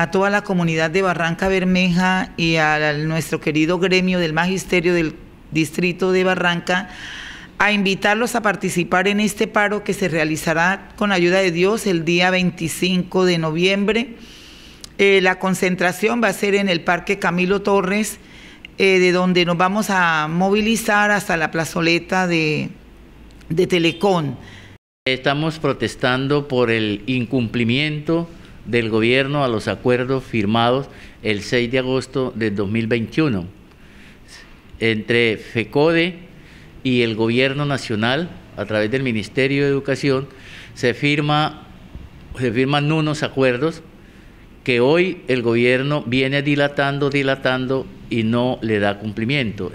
a toda la comunidad de Barranca Bermeja y a nuestro querido gremio del Magisterio del Distrito de Barranca a invitarlos a participar en este paro que se realizará con ayuda de Dios el día 25 de noviembre. Eh, la concentración va a ser en el Parque Camilo Torres, eh, de donde nos vamos a movilizar hasta la plazoleta de, de Telecom. Estamos protestando por el incumplimiento del gobierno a los acuerdos firmados el 6 de agosto de 2021 entre FECODE y el gobierno nacional a través del Ministerio de Educación se firma se firman unos acuerdos que hoy el gobierno viene dilatando, dilatando y no le da cumplimiento.